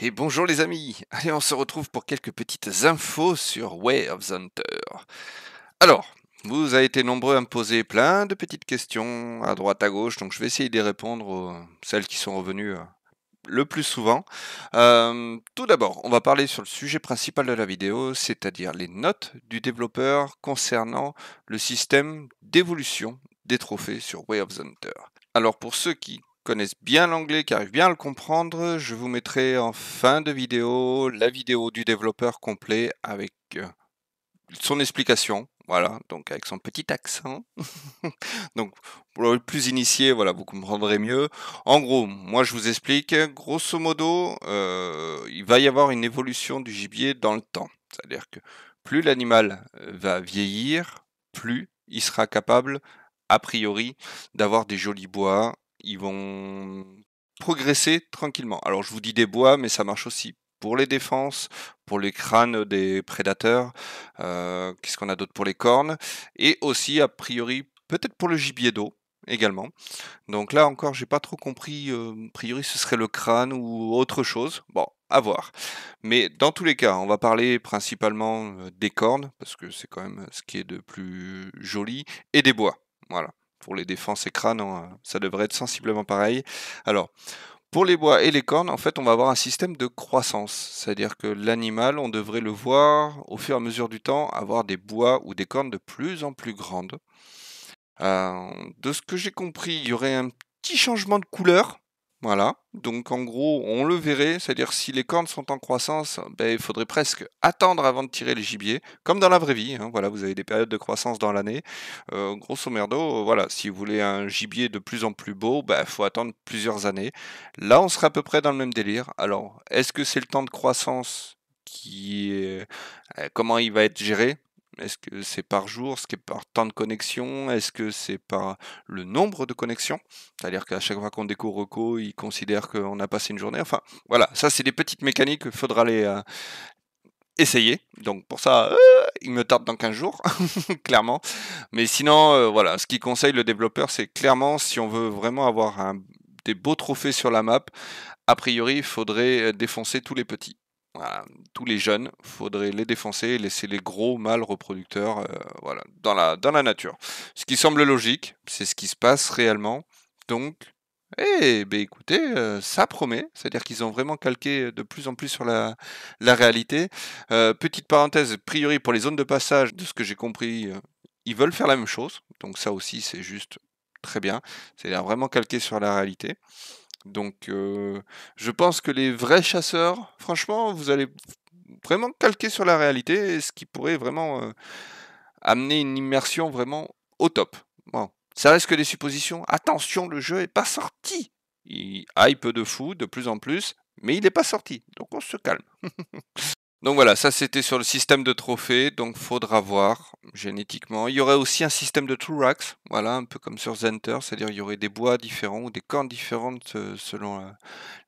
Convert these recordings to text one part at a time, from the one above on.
Et bonjour les amis Allez, on se retrouve pour quelques petites infos sur Way of the Hunter. Alors, vous avez été nombreux à me poser plein de petites questions à droite à gauche, donc je vais essayer d'y répondre aux celles qui sont revenues euh, le plus souvent. Euh, tout d'abord, on va parler sur le sujet principal de la vidéo, c'est-à-dire les notes du développeur concernant le système d'évolution des trophées sur Way of the Hunter. Alors pour ceux qui connaissent bien l'anglais, qui arrivent bien à le comprendre, je vous mettrai en fin de vidéo la vidéo du développeur complet avec euh, son explication. Voilà, donc avec son petit accent. donc pour le plus initié, voilà, vous comprendrez mieux. En gros, moi je vous explique, grosso modo, euh, il va y avoir une évolution du gibier dans le temps. C'est-à-dire que plus l'animal euh, va vieillir, plus il sera capable, a priori, d'avoir des jolis bois, ils vont progresser tranquillement. Alors je vous dis des bois, mais ça marche aussi pour les défenses, pour les crânes des prédateurs, euh, qu'est-ce qu'on a d'autre pour les cornes, et aussi a priori peut-être pour le gibier d'eau également. Donc là encore, j'ai pas trop compris. Euh, a priori, ce serait le crâne ou autre chose. Bon, à voir. Mais dans tous les cas, on va parler principalement euh, des cornes parce que c'est quand même ce qui est de plus joli et des bois. Voilà pour les défenses et crânes, hein, ça devrait être sensiblement pareil. Alors, pour les bois et les cornes, en fait, on va avoir un système de croissance. C'est-à-dire que l'animal, on devrait le voir au fur et à mesure du temps avoir des bois ou des cornes de plus en plus grandes. Euh, de ce que j'ai compris, il y aurait un petit changement de couleur voilà. Donc en gros, on le verrait, c'est-à-dire si les cornes sont en croissance, ben, il faudrait presque attendre avant de tirer le gibier, comme dans la vraie vie. Hein. Voilà, vous avez des périodes de croissance dans l'année. Euh, grosso merdo, voilà, si vous voulez un gibier de plus en plus beau, il ben, faut attendre plusieurs années. Là, on serait à peu près dans le même délire. Alors, est-ce que c'est le temps de croissance qui euh, comment il va être géré est-ce que c'est par jour ce qui est par temps de connexion Est-ce que c'est par le nombre de connexions C'est-à-dire qu'à chaque fois qu'on découvre Reco, il considère qu'on a passé une journée. Enfin, voilà, ça, c'est des petites mécaniques qu'il faudra les, euh, essayer. Donc pour ça, euh, il me tarde dans 15 jours, clairement. Mais sinon, euh, voilà, ce qui conseille le développeur, c'est clairement, si on veut vraiment avoir des beaux trophées sur la map, a priori, il faudrait défoncer tous les petits. Tous les jeunes, faudrait les défoncer et laisser les gros mâles reproducteurs euh, voilà, dans, la, dans la nature. Ce qui semble logique, c'est ce qui se passe réellement. Donc, eh ben écoutez, euh, ça promet. C'est-à-dire qu'ils ont vraiment calqué euh, de plus en plus sur la, la réalité. petite parenthèse, a priori pour les zones de passage, de ce que j'ai compris, ils veulent faire la même chose. Donc ça aussi, c'est juste très bien. C'est-à-dire vraiment calqué sur la réalité. Donc, euh, je pense que les vrais chasseurs, franchement, vous allez vraiment calquer sur la réalité, ce qui pourrait vraiment euh, amener une immersion vraiment au top. Bon, ça reste que des suppositions. Attention, le jeu n'est pas sorti. Il hype de fou de plus en plus, mais il n'est pas sorti. Donc, on se calme. Donc voilà, ça c'était sur le système de trophée, donc faudra voir génétiquement. Il y aurait aussi un système de true voilà, un peu comme sur Zenter, c'est-à-dire il y aurait des bois différents ou des cornes différentes euh, selon euh,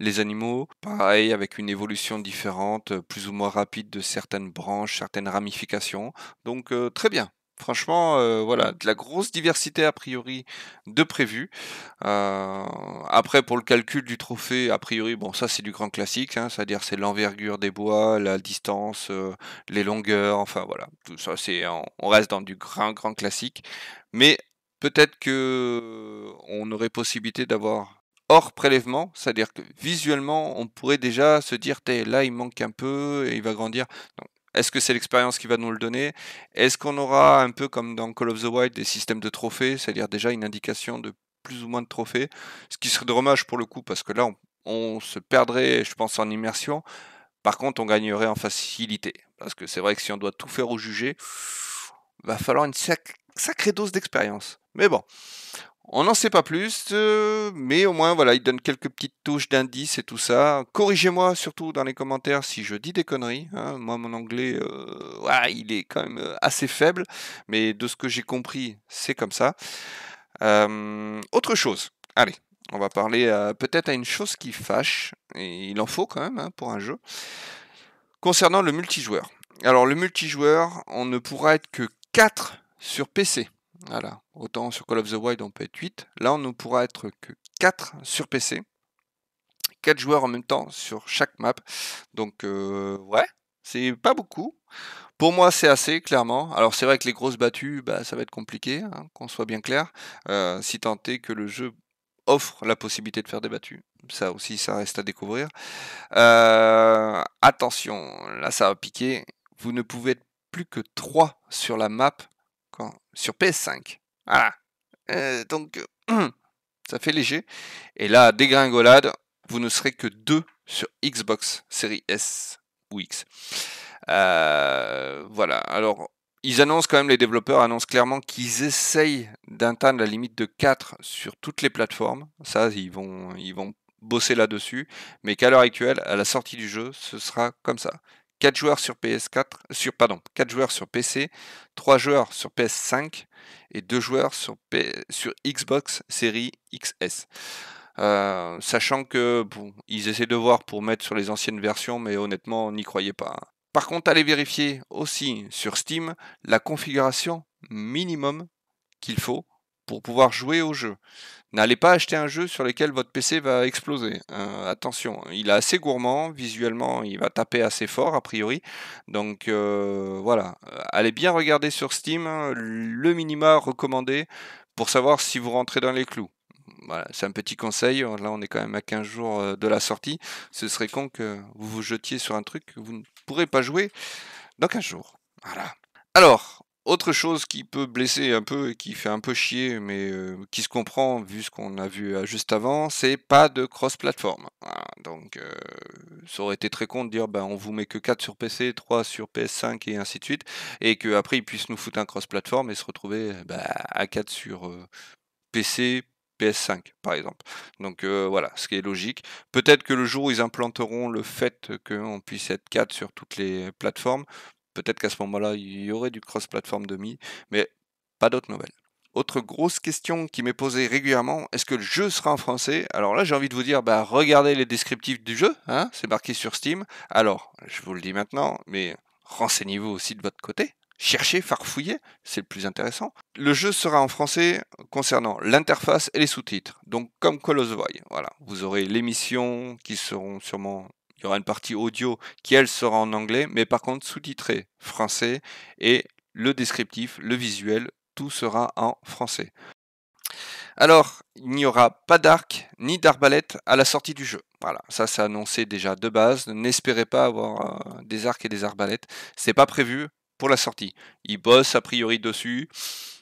les animaux. Pareil, avec une évolution différente, euh, plus ou moins rapide de certaines branches, certaines ramifications. Donc très bien, Franchement, euh, voilà, de la grosse diversité a priori de prévu. Euh, après, pour le calcul du trophée, a priori, bon, ça c'est du grand classique, hein, c'est-à-dire c'est l'envergure des bois, la distance, euh, les longueurs, enfin voilà, tout ça c'est, on, reste dans du grand grand classique. Mais peut-être que on aurait possibilité d'avoir hors prélèvement, c'est-à-dire que visuellement, on pourrait déjà se dire, là, il manque un peu et il va grandir. Est-ce que c'est l'expérience qui va nous le donner Est-ce qu'on aura un peu comme dans Call of the Wild des systèmes de trophées, c'est-à-dire déjà une indication de plus ou moins de trophées Ce qui serait dommage pour le coup parce que là on, se perdrait, je pense, en immersion. Par contre, on gagnerait en facilité. Parce que c'est vrai que si on doit tout faire au jugé, va falloir une sacrée dose d'expérience. Mais bon, on n'en sait pas plus, euh, mais au moins voilà, il donne quelques petites touches d'indices et tout ça. Corrigez-moi surtout dans les commentaires si je dis des conneries. Hein. Moi, mon anglais, euh, il est quand même euh, assez faible, mais de ce que j'ai compris, c'est comme ça. autre chose. Allez, on va parler peut-être à une chose qui fâche, et il en faut quand même hein, pour un jeu. Concernant le multijoueur. Alors le multijoueur, on ne pourra être que 4 sur PC. Voilà. Autant sur Call of the Wild, on peut être 8. Là, on ne pourra être que 4 sur PC. 4 joueurs en même temps sur chaque map. Donc, euh, ouais, c'est pas beaucoup. Pour moi, c'est assez, clairement. Alors, c'est vrai que les grosses battues, bah, ça va être compliqué, hein, qu'on soit bien clair. Euh, si tant est que le jeu offre la possibilité de faire des battues. Ça aussi, ça reste à découvrir. Euh, attention, là, ça va piquer. Vous ne pouvez être plus que 3 sur la map sur PS5. Voilà. Euh, donc, euh, ça fait léger. Et là, dégringolade, vous ne serez que deux sur Xbox Series S ou X. Euh, voilà. Alors, ils annoncent quand même, les développeurs annoncent clairement qu'ils essayent d'atteindre la limite de 4 sur toutes les plateformes. Ça, ils vont, ils vont bosser là-dessus. Mais qu'à l'heure actuelle, à la sortie du jeu, ce sera comme ça. 4 joueurs sur PS4, sur, pardon, joueurs sur PC, 3 joueurs sur PS5 et 2 joueurs sur, sur Xbox Series XS. Euh, sachant que ils essaient de voir pour mettre sur les anciennes versions, mais honnêtement, on n'y croyait pas. Par contre, allez vérifier aussi sur Steam la configuration minimum qu'il faut pour pouvoir jouer au jeu. N'allez pas acheter un jeu sur lequel votre PC va exploser. Hein, attention, il est assez gourmand, visuellement il va taper assez fort a priori. Donc euh, voilà, euh, allez bien regarder sur Steam hein, le minima recommandé pour savoir si vous rentrez dans les clous. Voilà, c'est un petit conseil, là on est quand même à 15 jours euh, de la sortie. Ce serait con que vous vous jetiez sur un truc que vous ne pourrez pas jouer dans 15 jours. Voilà. Alors, autre chose qui peut blesser un peu et qui fait un peu chier, mais qui se comprend vu ce qu'on a vu juste avant, c'est pas de cross-platform. Hein. donc ça aurait été très con de dire bah on vous met que 4 sur PC, 3 sur PS5 et ainsi de suite, et qu'après ils puissent nous foutre un cross-platform et se retrouver bah, à 4 sur PC, PS5 par exemple. Donc voilà, ce qui est logique. Peut-être que le jour où ils implanteront le fait qu'on puisse être 4 sur toutes les plateformes, Peut-être qu'à ce moment-là, il y aurait du cross-platform demi, mais pas d'autres nouvelles. Autre grosse question qui m'est posée régulièrement, est-ce que le jeu sera en français Alors là, j'ai envie de vous dire, bah, regardez les descriptifs du jeu, hein, c'est marqué sur Steam. Alors, je vous le dis maintenant, mais renseignez-vous aussi de votre côté. Cherchez, farfouillez, c'est le plus intéressant. Le jeu sera en français concernant l'interface et les sous-titres, donc comme Call of Voilà, vous aurez les missions qui seront sûrement il y aura une partie audio qui, elle, sera en anglais, mais par contre sous-titrée français et le descriptif, le visuel, tout sera en français. Alors, il n'y aura pas d'arc ni d'arbalète à la sortie du jeu. Voilà, ça c'est annoncé déjà de base. N'espérez pas avoir euh, des arcs et des arbalètes. C'est pas prévu pour la sortie. Ils bossent a priori dessus.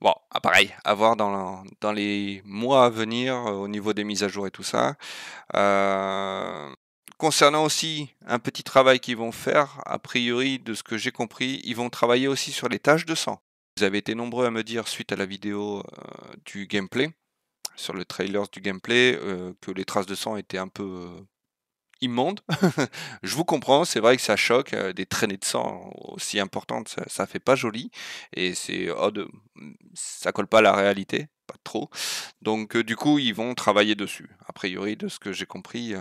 Bon, ah, pareil, à voir dans, les mois à venir euh, au niveau des mises à jour et tout ça. Euh, Concernant aussi un petit travail qu'ils vont faire, a priori, de ce que j'ai compris, ils vont travailler aussi sur les taches de sang. Vous avez été nombreux à me dire suite à la vidéo euh, du gameplay, sur le trailer du gameplay, euh, que les traces de sang étaient un peu euh, immondes. Je vous comprends, c'est vrai que ça choque, des traînées de sang aussi importantes, ça, fait pas joli, et c'est odd, ça colle pas à la réalité, pas trop. Donc du coup, ils vont travailler dessus. A priori, de ce que j'ai compris,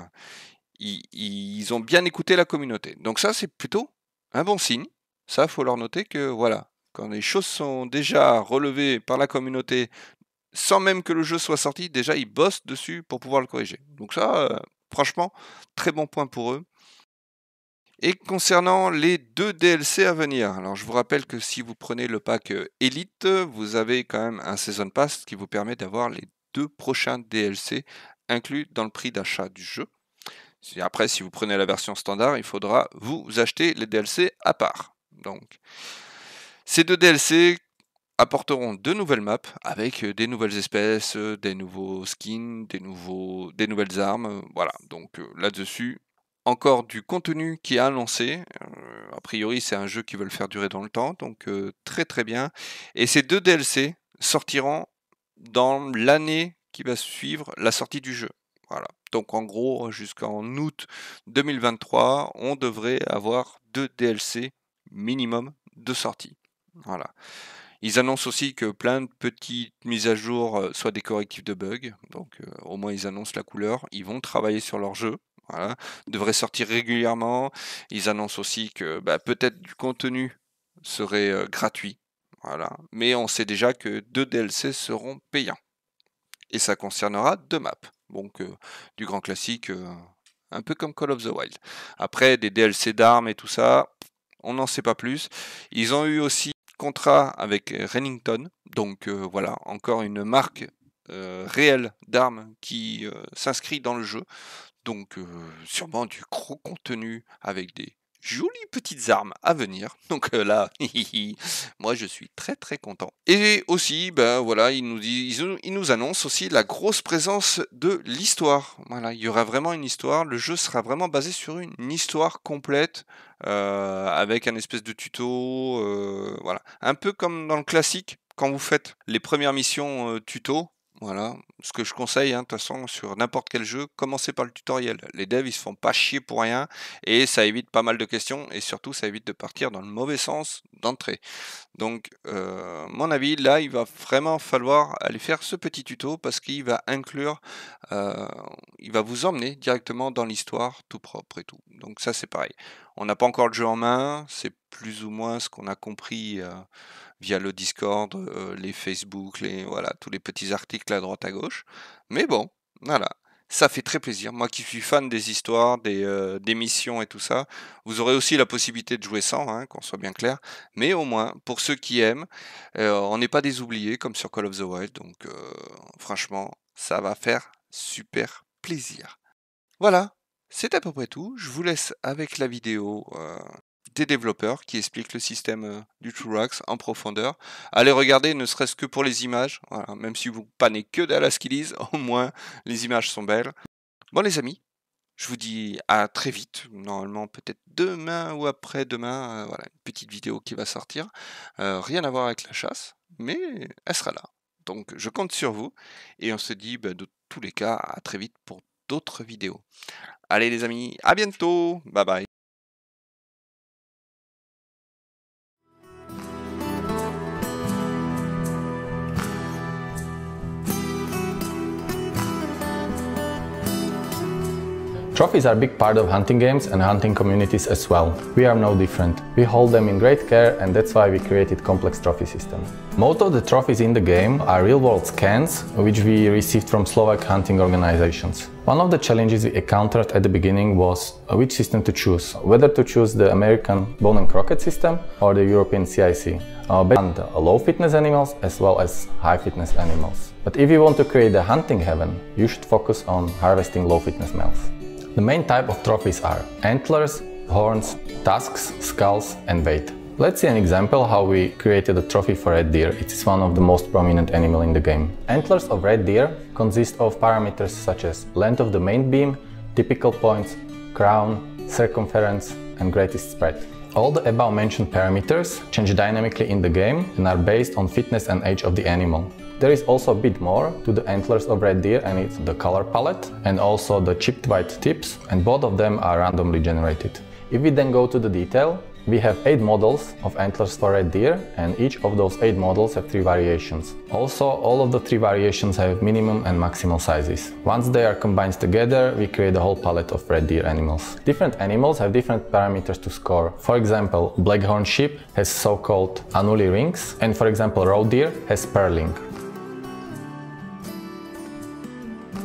ils, ont bien écouté la communauté. Donc ça, c'est plutôt un bon signe. Ça, faut leur noter que voilà, quand les choses sont déjà relevées par la communauté, sans même que le jeu soit sorti, déjà ils bossent dessus pour pouvoir le corriger. Donc ça, euh, franchement, très bon point pour eux. Et concernant les deux DLC à venir, alors je vous rappelle que si vous prenez le pack euh, Elite, vous avez quand même un Season Pass qui vous permet d'avoir les deux prochains DLC inclus dans le prix d'achat du jeu. Après, si vous prenez la version standard, il faudra vous acheter les DLC à part. Donc, ces deux DLC apporteront de nouvelles maps avec euh, des nouvelles espèces, euh, des nouveaux skins, des, nouveaux, des nouvelles armes. Euh, voilà, donc là-dessus, encore du contenu qui est annoncé. a priori, c'est un jeu qui veut le faire durer dans le temps, donc très très bien. Et ces deux DLC sortiront dans l'année qui va suivre la sortie du jeu. Voilà. Donc en gros, jusqu'en août 2023, on devrait avoir deux DLC minimum de sortie. Voilà. Ils annoncent aussi que plein de petites mises à jour euh, soient des correctifs de bugs. Donc euh, au moins ils annoncent la couleur. Ils vont travailler sur leur jeu. Voilà. devraient sortir régulièrement. Ils annoncent aussi que bah, peut-être du contenu serait euh, gratuit. Voilà. Mais on sait déjà que deux DLC seront payants. Et ça concernera deux maps. Donc du grand classique, un peu comme Call of the Wild. Après, des DLC d'armes et tout ça, on n'en sait pas plus. Ils ont eu aussi contrat avec Rennington, donc voilà, encore une marque réelle d'armes qui s'inscrit dans le jeu. Donc sûrement du gros contenu avec des jolies petites armes à venir. Donc euh, là, moi je suis très très content. Et aussi, ben voilà, ils nous, disent, ils, nous annoncent aussi la grosse présence de l'histoire. Voilà, il y aura vraiment une histoire. Le jeu sera vraiment basé sur une, histoire complète. Euh, avec un espèce de tuto, euh, voilà, un peu comme dans le classique, quand vous faites les premières missions tuto, voilà, ce que je conseille, hein, de toute façon, sur n'importe quel jeu, commencez par le tutoriel. Les devs, ils se font pas chier pour rien, et ça évite pas mal de questions, et surtout, ça évite de partir dans le mauvais sens d'entrée. Donc, euh, mon avis, là, il va vraiment falloir aller faire ce petit tuto, parce qu'il va inclure, euh, il va vous emmener directement dans l'histoire, tout propre et tout. Donc ça, c'est pareil. On n'a pas encore le jeu en main, c'est plus ou moins ce qu'on a compris euh, via le Discord, euh, les Facebook, les, voilà, tous les petits articles à droite à gauche. Mais bon, voilà, ça fait très plaisir. Moi qui suis fan des histoires, des, euh, missions et tout ça, vous aurez aussi la possibilité de jouer sans, hein, qu'on soit bien clair. Mais au moins, pour ceux qui aiment, euh, on n'est pas des oubliés comme sur Call of the Wild. Donc franchement, ça va faire super plaisir. Voilà, c'est à peu près tout. Je vous laisse avec la vidéo des développeurs qui expliquent le système euh, du TrueRax en profondeur. Allez regarder, ne serait-ce que pour les images, même si vous panez que de à ce au moins les images sont belles. Bon les amis, je vous dis à très vite, normalement peut-être demain ou après-demain, euh, voilà, une petite vidéo qui va sortir. Euh, rien à voir avec la chasse, mais elle sera là. Donc je compte sur vous et on se dit ben, de tous les cas à très vite pour d'autres vidéos. Allez les amis, à bientôt, bye bye. Trophies are a big part of hunting games and hunting communities as well. We are no different. We hold them in great care and that's why we created complex trophy system. Most of the trophies in the game are real-world scans which we received from Slovak hunting organizations. One of the challenges we encountered at the beginning was uh, which system to choose, whether to choose the American bone and croquet system or the European CIC, uh, and uh, low fitness animals as well as high fitness animals. But if you want to create a hunting heaven, you should focus on harvesting low fitness males. The main type of trophies are antlers, horns, tusks, skulls and weight. Let's see an example how we created a trophy for red deer. It is one of the most prominent animal in the game. Antlers of red deer consist of parameters such as length of the main beam, typical points, crown, circumference and greatest spread. All the above mentioned parameters change dynamically in the game and are based on fitness and age of the animal. There is also a bit more to the antlers of red deer and it's the color palette and also the chipped white tips and both of them are randomly generated. If we then go to the detail, we have 8 models of antlers for red deer and each of those 8 models have 3 variations. Also, all of the 3 variations have minimum and maximal sizes. Once they are combined together, we create a whole palette of red deer animals. Different animals have different parameters to score. For example, black sheep has so-called anuli rings and for example, roe deer has purling.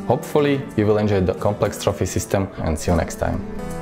Hopefully, you will enjoy the complex trophy system and see you next time.